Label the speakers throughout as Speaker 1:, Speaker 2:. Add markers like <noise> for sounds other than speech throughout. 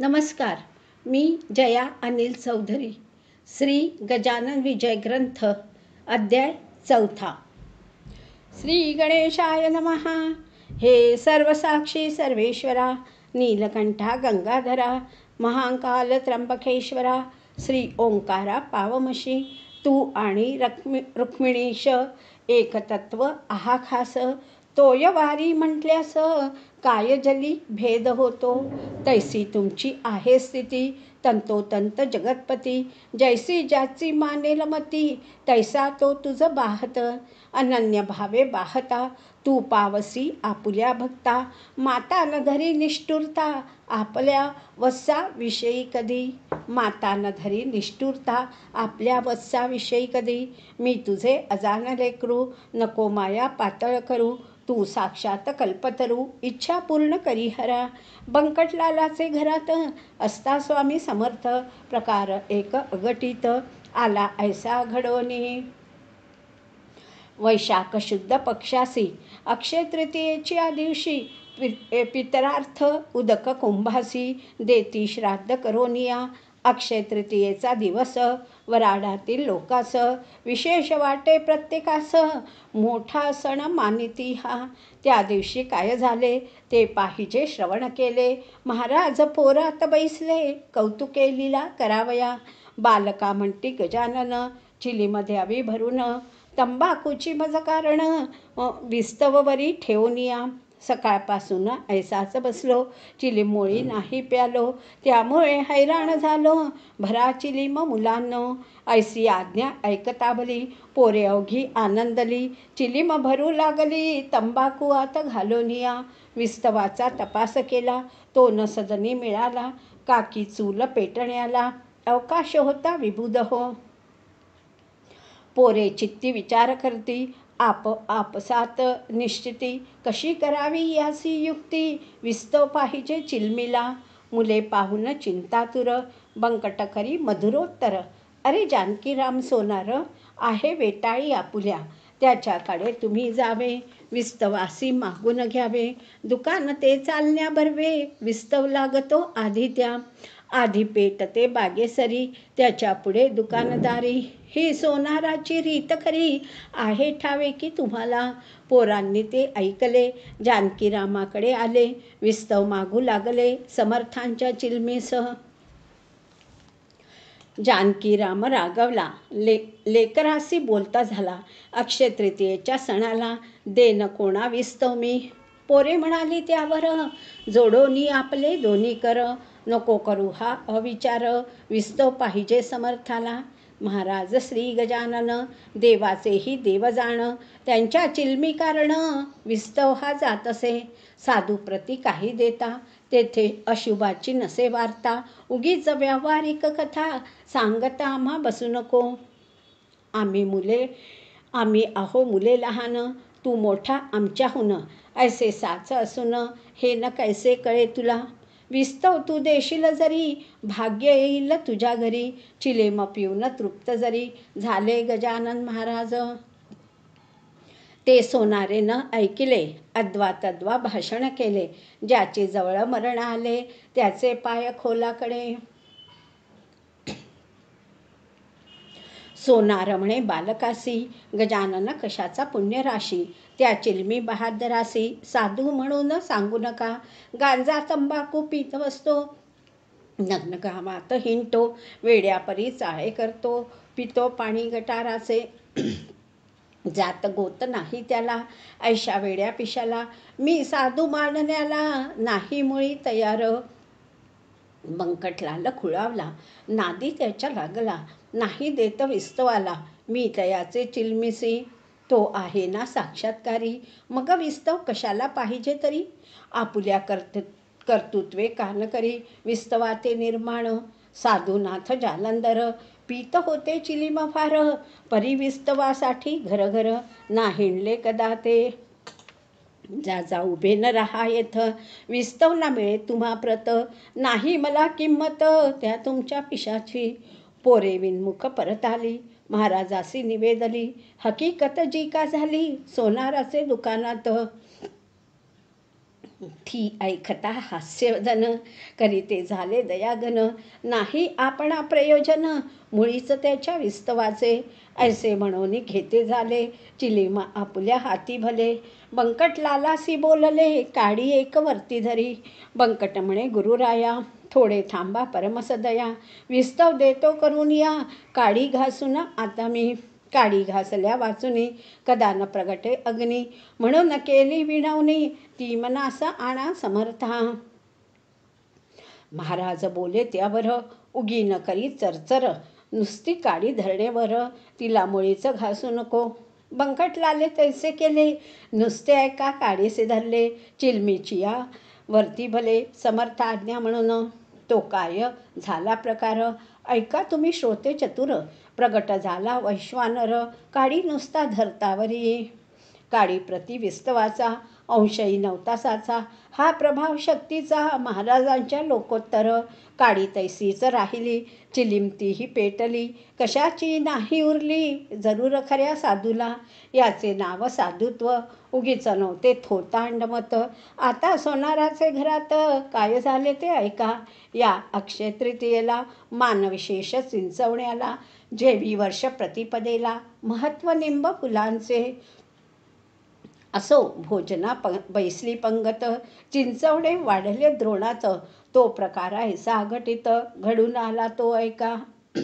Speaker 1: नमस्कार मी जया अनिल चौधरी श्री गजानन विजय ग्रंथ अध्याय चौथा श्री गणेशाय नमहा हे सर्वसाक्षी सर्वेश्वरा नीलकंठा गंगाधरा महाकाल त्र्यंबकेश्वरा श्री ओंकारा पावमशी तू आणि रक्मि रुक्मिणीश एकतत्व आहा तोयवारी म्हटल्यास कायजली भेद होतो तैसी तुमची आहे स्थिती तंतोतंत जगतपती जैसी ज्याची मानेल मती तैसा तो तुझ बाहत अनन्य भावे बाहता तू पावसी आपुल्या भक्ता माता न धरी निष्ठुरता आपल्या वत्सा विषयी कधी माता न धरी निष्ठुरता आपल्या वत्साविषयी कधी मी तुझे अजान लेकरू नको माया पातळ करू तू साक्षात कल्पतरू इच्छा पूर्ण करिहरा बंकटलालाचे घरात असता स्वामी समर्थ प्रकार एक अगटित आला ऐसा घडोनी। वैशाख शुद्ध पक्षासी अक्षय तृतीयेच्या दिवशी पितरार्थ उदक कुंभासी देती श्राद्ध करोनिया अक्षय तृतीयेचा दिवस वराडातील लोकास विशेष वाटे प्रत्येकास मोठा सण मानिती हा त्या दिवशी काय झाले ते पाहिजे श्रवण केले महाराज पोरात बैसले कौतुके लिला करावया बालका म्हणती गजानन चिलीमध्ये आवी भरून तंबाखूची मज कारण विस्तववरी ठेवून या सकाळपासून ऐसाच बसलो चिली मोळी नाही प्यालो त्यामुळे हैराण झालो भरा चिलीम मुलांनो ऐसी आज्ञा ऐकताबली पोरे अवघी आनंदली म भरू लागली तंबाखू आता घालो निया, विस्तवाचा तपास केला तो न सदनी मिळाला काकी चूल पेटण्याला अवकाश होता विभुद हो पोरे चित्ती विचार करती आप आपसात निश्चिती कशी करावी यासी युक्ती विस्तव पाहिजे चिलमिला मुले पाहून चिंतातुर बंकट करी मधुरोत्तर अरे जानकीराम सोनार आहे वेटाळी आपुल्या त्याच्याकडे तुम्ही जावे विस्तवासी मागून घ्यावे दुकान ते चालण्या भरवे विस्तव लागतो आधी आधी पेट पेटते बागेसरी त्याच्या पुढे दुकानदारी ही सोनाराची रीत खरी आहे ठावे की तुम्हाला पोरांनी ते ऐकले जानकीरामाकडे आले विस्तव मागू लागले समर्थांच्या जानकी जानकीराम रागवला ले लेकरासी बोलता झाला अक्षय तृतीयेच्या सणाला देन कोणा विस्तव मी पोरे म्हणाली त्यावर जोडोनी आपले दोन्ही कर नको करू हा अविचार विस्तव पाहिजे समर्थाला महाराज श्री गजानन देवाचेही देव जाण त्यांच्या चिलमी कारण विस्तव हा जात असे साधू प्रती काही देता तेथे अशुभाची नसे वार्ता उगीच व्यावहारिक कथा सांगता आम्हा बसू नको आम्ही मुले आम्ही आहो मुले लहान तू मोठा आमच्याहून ऐसे साच असून हे न कैसे कळे तुला विस्तव तू देशील जरी भाग्य येईल तुझ्या घरी चिलेम पिऊन तृप्त जरी झाले गजानन महाराज ते न ऐकिले अद्वा तद्वा भाषण केले ज्याचे जवळ मरण आले त्याचे पाय खोलाकडे सोनार म्हणे बालकासी गजानन कशाचा राशी त्या चिलमी बहादरासी साधू म्हणून सांगू नका गांजा तंबाखू पित बसतो नग्न गावात हिंडतो वेड्यापरी चाळे करतो पितो पाणी गटाराचे जात गोत नाही त्याला ऐशा वेड्या पिशाला मी साधू मानण्याला नाही मुळी तयार बंकटलाल खुळावला नादी त्याच्या लागला नाही देत विस्तवाला मी तयाचे चिलमिसी तो आहे ना साक्षात्कारी मग विस्तव कशाला पाहिजे तरी आपुल्या कर्त कर्तृत्वे करी विस्तवाते निर्माण साधूनाथ जालंधर पीत होते चिलीम फार परिविस्तवासाठी घर घर हिंडले कदा ते जा जा उभे न रहा येथ विस्तव ना मिळे तुम्हा प्रत नाही मला किंमत त्या तुमच्या पिशाची पोरे विनमुख परत आली महाराजासी निवेदली हकीकत जी का झाली सोनाराचे दुकानात थी ऐकता हास्यधन करीते झाले दयागन, नाही आपणा प्रयोजन मुळीच त्याच्या विस्तवाचे ऐसे म्हणून घेते झाले चिलीमा आपुल्या हाती भले बंकट लालासी बोलले काडी एक वरती धरी बंकट म्हणे गुरुराया थोडे थांबा परमसदया विस्तव देतो करून या काळी घासून आता मी काळी घासल्या वाचून कदा न प्रगटे अग्नी म्हणून केली विणवणी ती मनासा आणा समर्था महाराज बोले त्यावर उगी न करी चरचर नुसती काळी धरणेवर तिला मुळीचं घासू नको बंकट लाले तैसे केले नुसते ऐका काळीसे धरले या वरती भले समर्थ आज्ञा म्हणून तो काय झाला प्रकार ऐका तुम्ही श्रोते चतुर प्रगट झाला वैश्वानर काळी नुसता धरतावरी काळी प्रति विस्तवाचा अंशही नव्हता साचा हा प्रभाव शक्तीचा महाराजांच्या लोकोत्तर काडी तैसीच राहिली चिलिमती ही पेटली कशाची नाही उरली जरूर खऱ्या साधूला याचे नाव साधुत्व उगीच नव्हते थोतांड मत आता सोनाराचे घरात काय झाले ते ऐका या अक्षय तृतीयेला मानविशेष चिंचवण्याला जेवी वर्ष प्रतिपदेला निंब फुलांचे असो भोजना प बैसली पंगत चिंचवणे वाढले द्रोणाच, तो प्रकार आहे साघटित घडून आला तो ऐका <clears throat>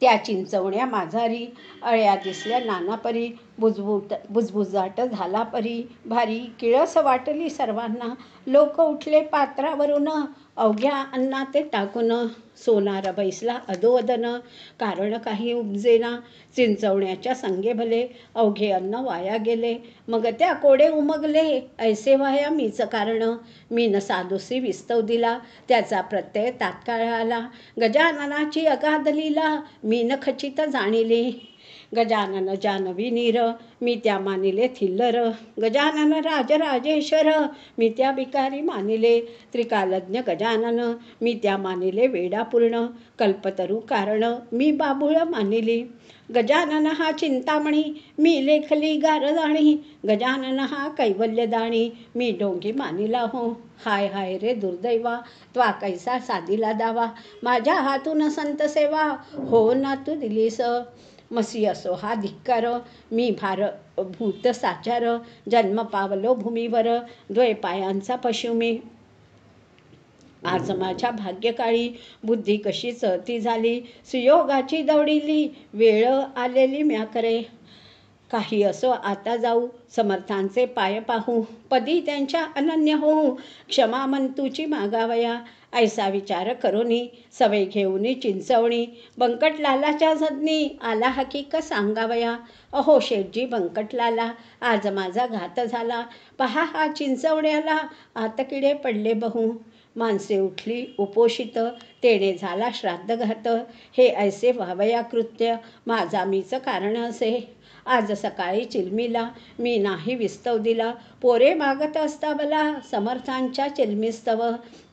Speaker 1: त्या चिंचवण्या माझारी अळ्या दिसल्या नानापरी बुजबुट बुजबुजाट झाला परी भारी किळस वाटली सर्वांना लोक उठले पात्रावरून अवघ्या अन्ना ते टाकून सोनार बैसला अधोअदन कारण काही उपजेना चिंचवण्याच्या संगे भले अवघे अन्न वाया गेले मग त्या कोडे उमगले ऐसे वाया मीच कारण मीन साधुसी विस्तव दिला त्याचा प्रत्यय तात्काळ आला गजाननाची अगाधलीला मीन खचित जाणिली गजानन जानवी नीर मी त्या मानिले थिल्लर गजानन राजराजेश्वर मी त्या भिकारी मानिले त्रिकालज्ञ गजानन मी त्या मानिले वेडापूर्ण कल्पतरु कारण मी बाबुळ मानिली गजानन हा चिंतामणी मी लेखली गारदाणी गजानन हा कैवल्यदाणी मी डोंगी मानिला हो हाय हाय रे दुर्दैवा त्वा कैसा साधीला दावा माझ्या हातून संत सेवा हो ना तू दिलीस मसी असो हा धिक्कार मी भार भूत साचार जन्म पावलो भूमीवर द्वैपायांचा पशु मी आज माझ्या भाग्यकाळी बुद्धी कशीच ती झाली सुयोगाची दौडिली वेळ आलेली म्याकरे काही असो आता जाऊ समर्थांचे पाय पाहू पदी त्यांच्या अनन्य होऊ क्षमा मंतूची मागावया ऐसा विचार करुनी सवय घेऊनी चिंचवणी बंकटलालाच्या झदनी आला हकीक सांगावया अहो शेठजी बंकटलाला आज माझा घात झाला पहा हा चिंचवण्याला आत किडे पडले बहू माणसे उठली उपोषित तेने झाला श्राद्ध श्राद्धघात हे ऐसे व्हावया कृत्य माझा मीच कारण असे आज सकाळी चिलमीला मी नाही विस्तव दिला पोरे मागत असता बला समर्थांच्या चिलमिस्तव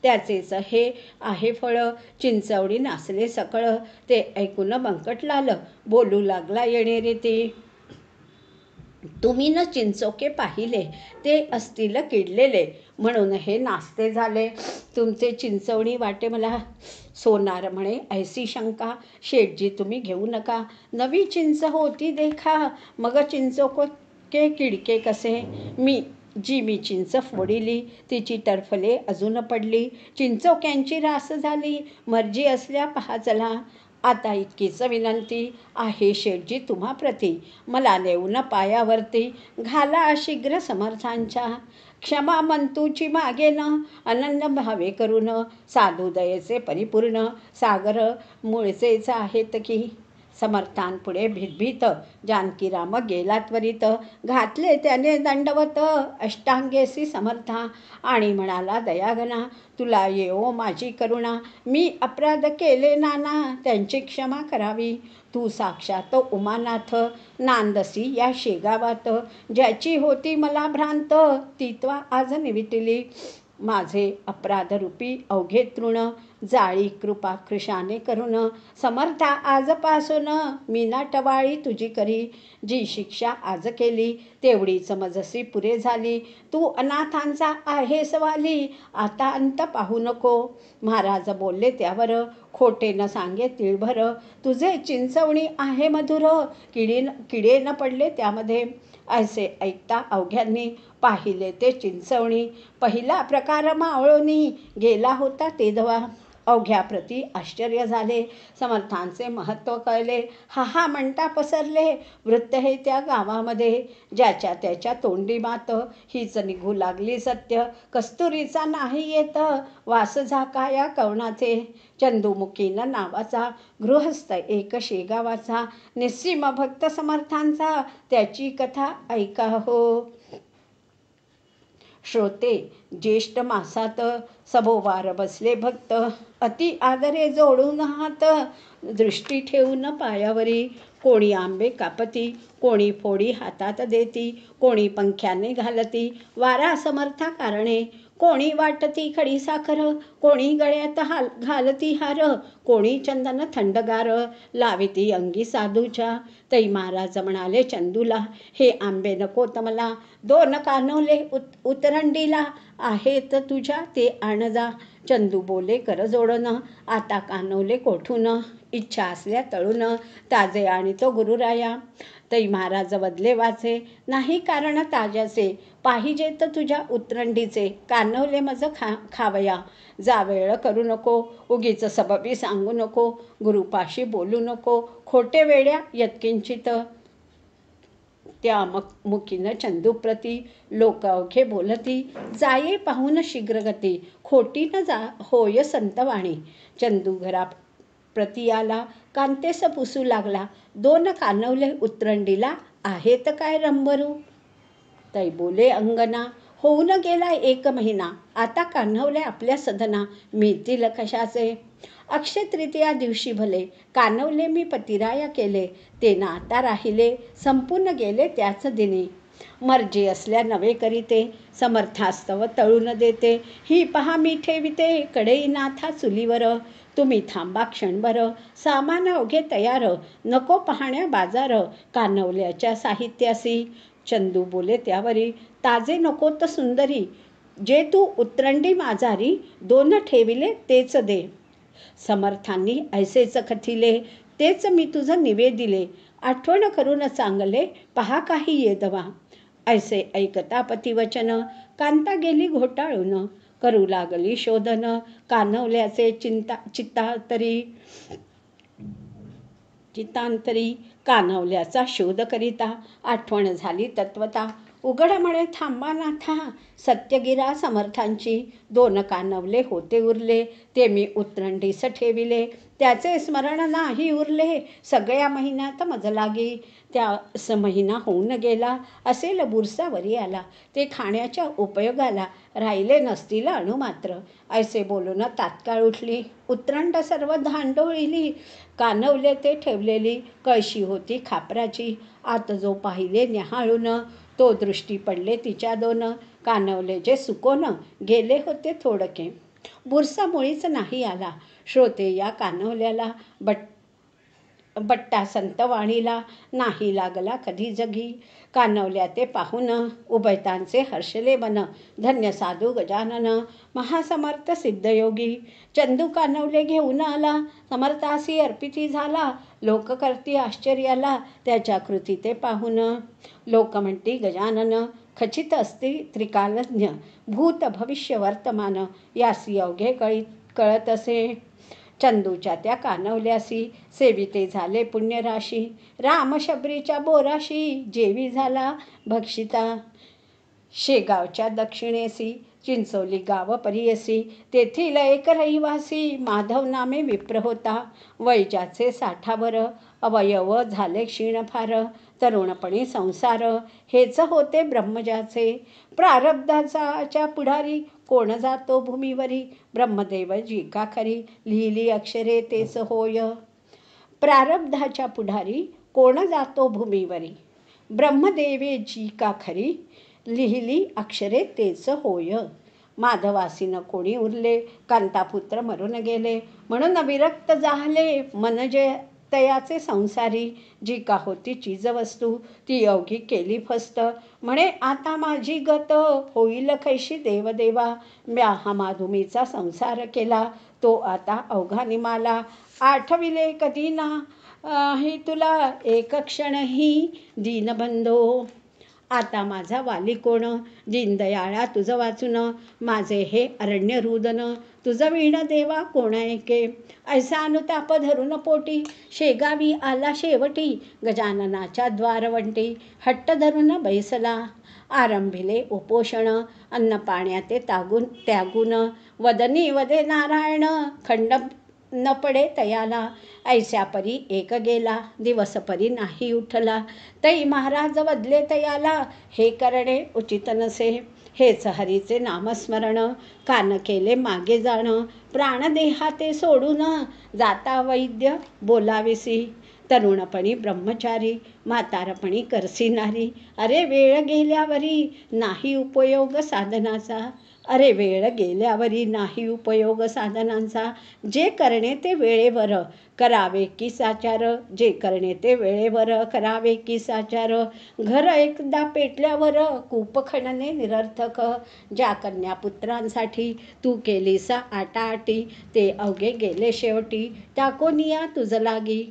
Speaker 1: त्याचेच हे आहे फळ चिंचवडी नाचले सकळ ते ऐकून बंकटलाल बोलू लागला येणे रीती तुम्ही न चिंचोके पाहिले ते असतील किडलेले म्हणून हे नास्ते झाले तुमचे चिंचवणी वाटे मला सोनार म्हणे ऐसी शंका शेठजी तुम्ही घेऊ नका नवी चिंच होती देखा मग के किडके कसे मी जी मी चिंच फोडिली तिची टरफले अजून पडली चिंचोक्यांची रास झाली मर्जी असल्या पहा चला आता इतकीच विनंती आहे शेठजी तुम्हा प्रती मला नेऊन पायावरती घाला शीघ्र समर्थांच्या क्षमा मंतूची मागे न अनन्य भावे करून साधू दयेचे परिपूर्ण सागर मुळचेच आहेत की समर्थांपुढे जानकी जानकीराम गेला त्वरित घातले त्याने दंडवत अष्टांगेसी समर्था आणि म्हणाला दयागना तुला ये ओ माझी करुणा मी अपराध केले नाना त्यांची क्षमा करावी तू साक्षात उमानाथ नांदसी या शेगावात ज्याची होती मला भ्रांत ती त्वा आज निविटली माझे अपराधरूपी अवघे तृण जाळी कृपा कृशाने करून समर्था आजपासून मी टवाळी तुझी करी जी शिक्षा आज केली तेवढी समजसी पुरे झाली तू अनाथांचा आहे सवाली आता अंत पाहू नको महाराज बोलले त्यावर खोटे न सांगे तिळभर तुझे चिंचवणी आहे मधुर किडी किडे न पडले त्यामध्ये असे ऐकता अवघ्यांनी पाहिले ते चिंचवणी पहिला प्रकार मावळोनी गेला होता ते दवा अवघ्याप्रती आश्चर्य झाले समर्थांचे महत्त्व कळले हा हा म्हणता पसरले वृत्त हे त्या गावामध्ये ज्याच्या त्याच्या तोंडी मात हीच निघू लागली सत्य कस्तुरीचा नाही येत वास झाका या कवणाचे चंदुमुखीनं नावाचा गृहस्थ एक शेगावाचा निस्सीम भक्त समर्थांचा त्याची कथा ऐका हो श्रोते ज्येष्ठ मासात सभोवार बसले भक्त अति आदरे जोडून हात दृष्टी ठेवून पायावरी कोणी आंबे कापती कोणी फोडी हातात देती कोणी पंख्याने घालती वारा समर्था कारणे कोणी वाटती खडी साखर कोणी गळ्यात हाल घालती हार कोणी चंदन थंडगार लावती अंगी साधूच्या तई महाराज म्हणाले चंदूला हे आंबे नको मला दोन कानवले उत उतरंडीला आहेत तुझ्या ते जा चंदू बोले कर जोडन आता कानवले कोठून इच्छा असल्या तळून ताजे आणि तो गुरुराया तई महाराज बदले वाचे नाही कारण ताज्याचे पाहिजे तर तुझ्या उतरंडीचे कानवले माझं खा खावया जावेळ करू नको उगीचं सबबी सांगू नको गुरुपाशी बोलू नको खोटे वेड्या यत्किंचित त्या मक मुखीनं चंदूप्रती लोक अवघे बोलती जाये पाहून शीघ्रगती खोटी न जा होय संतवाणी चंदू घरा प्रती आला कांतेस पुसू लागला दोन कानवले उतरंडीला आहेत काय रंबरू ताई बोले अंगना होऊन गेला एक महिना आता कान्हवले आपल्या सदना मिळतील कशाचे अक्षय तृतीया दिवशी भले कानवले मी पतिराया केले ते ना आता राहिले संपूर्ण गेले त्याच दिने मर्जी असल्या नवे करीते समर्थास्तव तळून देते ही पहा मी ठेविते कडे नाथा चुलीवर तुम्ही थांबा क्षणभर सामान अवघे तयार नको पाहण्या बाजार कानवल्याच्या साहित्यासी चंदू बोले त्यावरी ताजे नको तर सुंदरी जे तू उतरंडी माझारी दोन ठेविले तेच दे समर्थांनी ऐसेच कथिले तेच मी तुझं निवेदिले आठवण करून सांगले पहा काही ये दवा। ऐसे ऐकता पतिवचन कांता गेली घोटाळून करू लागली शोधन कानवल्याचे चिंता चित्तांतरी चित्तांतरी कानवल्याचा शोध करिता आठवण झाली तत्वता उघड म्हणे थांबा नाथा सत्यगिरा समर्थांची दोन कानवले होते उरले ते मी उतरंडीस ठेविले त्याचे स्मरण नाही उरले सगळ्या महिन्यात मज त्या स महिना होऊन गेला असेल बुरसावरी आला ते खाण्याच्या उपयोगाला राहिले नसतील अणू मात्र ऐसे बोलून तात्काळ उठली उतरंड सर्व धांडोळीली कानवले ते ठेवलेली कळशी होती खापराची आत जो पाहिले न्याहाळून तो दृष्टी पडले तिच्या दोन कानवले जे सुकोन गेले होते थोडके बुरसा मुळीच नाही आला श्रोते या कानवल्याला बट बट्टा संत वाणीला, नाही लागला कधी जगी कानवल्या ते पाहून उभयतांचे हर्षले बन धन्य साधू गजानन महासमर्थ सिद्धयोगी चंदू कानवले घेऊन आला समर्थासी अर्पिती झाला लोककर्ती आश्चर्याला त्याच्या कृती ते पाहून लोक म्हणती गजानन खचित असती त्रिकालज्ञ भूत भविष्य वर्तमान यासी अवघे कळी कळत असे चंदूच्या त्या कानवल्यासी सेविते झाले पुण्यराशी रामशबरीच्या बोराशी जेवी झाला भक्षिता शेगावच्या दक्षिणेसी चिंचोली गाव परियसी तेथील एक रहिवासी माधव नामे विप्र होता वैजाचे साठावर अवयव झाले फार तरुणपणे संसार हेच होते ब्रह्मजाचे प्रारब्धाचा पुढारी कोण जातो भूमीवरी ब्रह्मदेव का खरी लिहिली अक्षरे तेच होय प्रारब्धाच्या पुढारी कोण जातो भूमीवरी ब्रह्मदेवे जी का खरी लिहिली अक्षरे तेच होय माधवासीनं कोणी उरले कांतापुत्र मरून गेले म्हणून विरक्त झाले मन जे तयाचे संसारी जी का होती चीजवस्तू ती अवघी केली फस्त म्हणे आता माझी गत होईल खैशी देवदेवा म्या हा माधुमीचा संसार केला तो आता अवघा निमाला, आठविले कधी ना ही तुला एक क्षणही दीनबंधो आता माझा वाली कोण जिंदयाळा तुझं वाचून माझे हे अरण्य रुदन तुझं वीण देवा कोण ऐके ऐसा अनुताप धरून पोटी शेगावी आला शेवटी गजाननाच्या द्वारवंटी हट्ट धरून बैसला आरंभिले उपोषण अन्न पाण्याते तागून त्यागून वदनी वदे नारायण खंड न पडे तयाला ऐस्या परी एक गेला दिवस परी नाही उठला तई महाराज बदले आला, हे करणे उचित नसे हेच हरीचे नामस्मरण कान केले मागे जाणं प्राणदेहा ते सोडून जाता वैद्य बोलाविसी तरुणपणी ब्रह्मचारी म्हातारपणी करसिनारी अरे वेळ गेल्यावरी नाही उपयोग साधनाचा अरे वेळ गेल्यावरी नाही उपयोग साधनांचा जे करणे ते वेळेवर करावे की साचार जे करणे ते वेळेवर करावे की साचार घर एकदा पेटल्यावर कूप खणणे निरर्थक ज्या कन्या पुत्रांसाठी तू आटा आटी ते अवघे गेले शेवटी त्या कोनिया तुझ लागी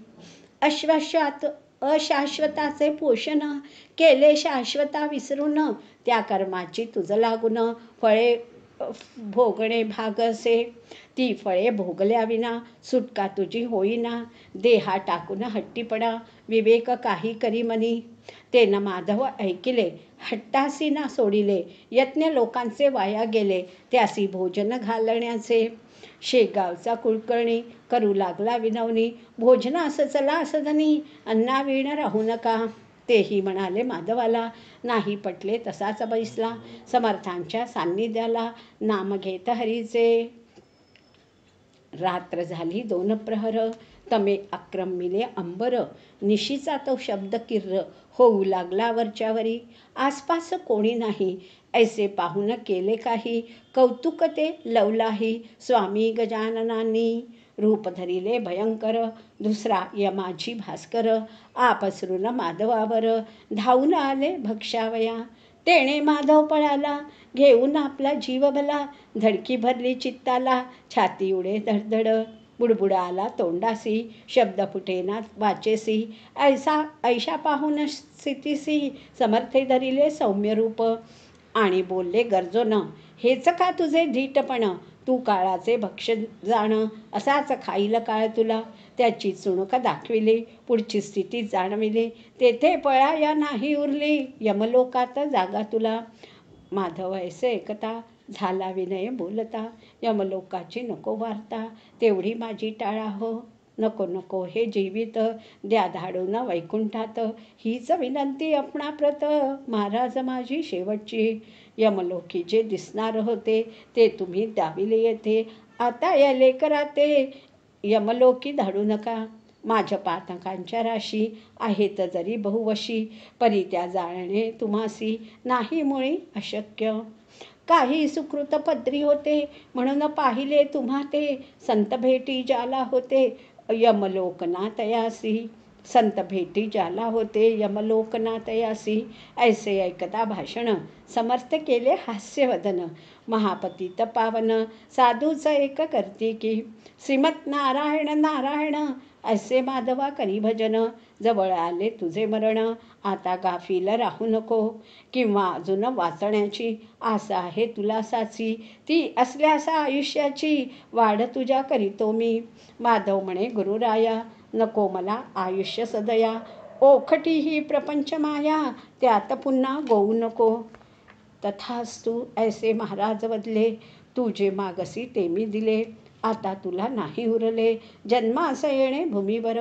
Speaker 1: अश्वशात अशाश्वताचे पोषण केले शाश्वता विसरून त्या कर्माची तुझं लागून फळे भोगणे भाग असे ती फळे भोगल्याविना सुटका तुझी होईना देहा टाकून हट्टीपणा विवेक काही करी मनी न माधव ऐकिले हट्टासी ना सोडिले यत्न लोकांचे वाया गेले त्यासी भोजन घालण्याचे शेगावचा कुळकर्णी करू लागला विनवणी भोजनास चला सधनी वीण राहू नका तेही म्हणाले माधवाला नाही पटले तसाच बैसला समर्थांच्या सान्निध्याला नाम घेत हरीचे रात्र झाली दोन प्रहर तमे अक्रम मिले अंबर निशीचा तो शब्द किर्र होऊ लागला वरच्यावरी आसपास कोणी नाही ऐसे पाहून केले काही कौतुक ते लवलाही स्वामी गजाननांनी रूप धरिले भयंकर दुसरा यमाची भास्कर आपसरून माधवावर धावून आले भक्षावया तेणे माधव पळाला घेऊन आपला जीव भला धडकी भरली चित्ताला छाती उडे धडधड बुडबुडा आला तोंडासी शब्द फुटेना वाचेसी ऐसा ऐशा पाहून स्थितीसी समर्थे धरिले सौम्य रूप आणि बोलले न हेच का तुझे धीटपण तू काळाचे भक्ष जाणं असाच खाईल काळ तुला त्याची चुणक दाखविली पुढची स्थिती जाणविली तेथे पळा या नाही उरली यमलोकात जागा तुला माधव ऐसे एकता झाला विनय बोलता यमलोकाची नको वार्ता तेवढी माझी टाळा हो नको नको हे जीवित द्या धाडून वैकुंठात हीच विनंती आपणाप्रत महाराज माझी शेवटची यमलोकी जे दिसणार होते ते तुम्ही द्याविले येते आता या लेकरा ते यमलोकी धाडू नका माझ्या पातकांच्या राशी आहेत जरी बहुवशी परी त्या जाळणे तुम्हासी नाही मुळी अशक्य काही सुकृत पदरी होते म्हणून पाहिले तुम्हा ते संत भेटी ज्याला होते यमलोकनातयासी संत भेटी जाला होते यमलोकनातयासी ऐसे ऐकता भाषण समर्थ केले हास्यवदन महापती तपावन साधूच एक करती की श्रीमत नारायण नारायण ऐसे माधवा करी भजन जवळ आले तुझे मरण आता गाफीला राहू नको किंवा अजून वाचण्याची आसा आहे तुला साची ती असल्यासा आयुष्याची वाढ तुझ्या करीतो मी माधव म्हणे गुरुराया नको मला आयुष्य सदया ओखटी ही प्रपंच माया त्यात पुन्हा गोऊ नको तू ऐसे महाराज बदले तू जे मागसी ते मी दिले आता तुला नाही उरले जन्मास येणे भूमीवर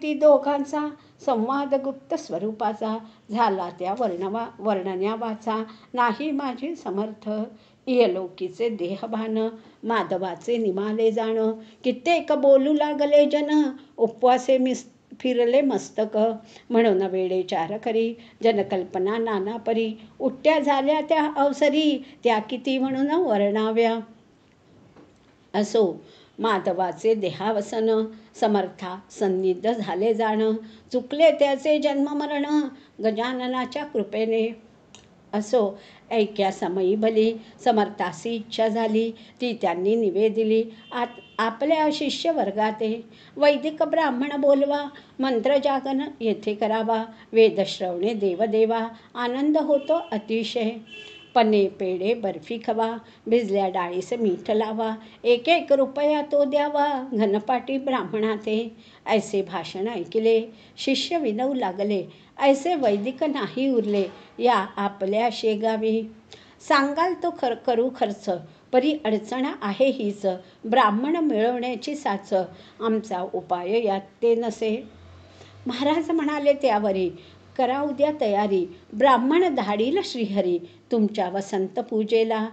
Speaker 1: ती दोघांचा संवाद गुप्त स्वरूपाचा झाला त्या वर्णवा वर्णन्यावाचा नाही माझी समर्थ इयलोकीचे देहभान माधवाचे निमाले जाण कित्येक बोलू लागले जन उपवासे मिस फिरले मस्तक म्हणून वेळे चार करी जनकल्पना नाना परी उट्ट्या झाल्या त्या अवसरी त्या किती म्हणून वर्णाव्या असो माधवाचे देहावसन समर्था सन्निध झाले जाणं चुकले त्याचे जन्ममरण गजाननाच्या कृपेने असो ऐक्या समयी भली समर्थासी इच्छा झाली ती त्यांनी निवेदिली आत आपल्या शिष्य वर्गाते। वैदिक ब्राह्मण बोलवा मंत्र मंत्रजागन येथे करावा वेदश्रवणे देवदेवा आनंद होतो अतिशय पने पेढे बर्फी खवा भिजल्या डाळीस मीठ लावा एक एक रुपया तो द्यावा घनपाटी ब्राह्मणाते ऐसे भाषण ऐकले शिष्य विनऊ लागले ऐसे वैदिक नाही उरले या आपल्या शेगावी सांगाल तो खर करू खर्च परी अडचण आहे हीच ब्राह्मण मिळवण्याची साच आमचा उपाय यात ते नसे महाराज म्हणाले त्यावरी करा उद्या तयारी ब्राह्मण धाडील श्रीहरी तुमच्या वसंत पूजेला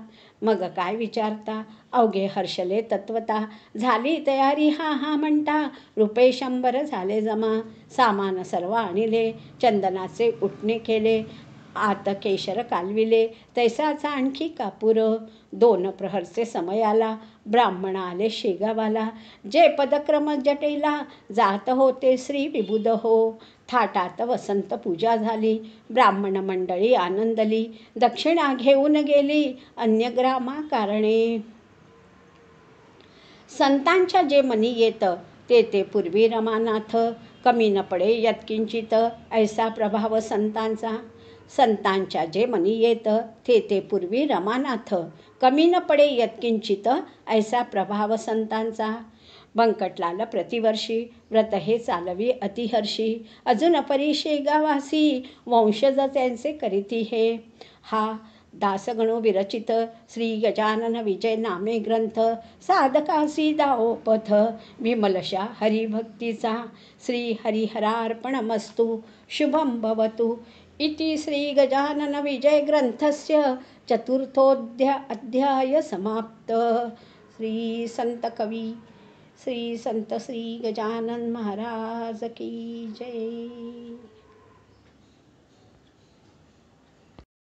Speaker 1: मग काय विचारता अवघे हर्षले तत्वता झाली तयारी हा हा म्हणता रुपये शंभर झाले जमा सामान सर्व आणीले चंदनाचे उठणे केले आत केशर कालविले तैसाचा आणखी कापूर दोन प्रहरचे समय आला ब्राह्मण आले शेगावाला जे पदक्रम जटेला जात होते श्री विबुद हो थाटात वसंत पूजा झाली ब्राह्मण मंडळी आनंदली दक्षिणा घेऊन गेली ग्रामा कारणे संतांच्या जे मनी येतं ते ते पूर्वी रमानाथ कमी न पडे यत्किंचित ऐसा प्रभाव संतांचा संतांच्या जे मनी येत ते ते पूर्वी रमानाथ कमी न पडे यत्किंचित ऐसा प्रभाव संतांचा बंकटलाल प्रतिवर्षी व्रत हे चालवी अतिहर्षी अजून अपरिषे गावासी वंशज त्यांचे करीती हे हा दासगणो विरचित श्री गजानन विजय नामे ग्रंथ साधकासी दाओ पथ विमलशा हरिभक्तीचा श्री मस्तु शुभम भवतु इति श्री गजानन विजय ग्रंथस्य चतुर्थोध्या अध्याय समाप्त श्री संत कवी श्री संत श्री गजानन महाराज की जय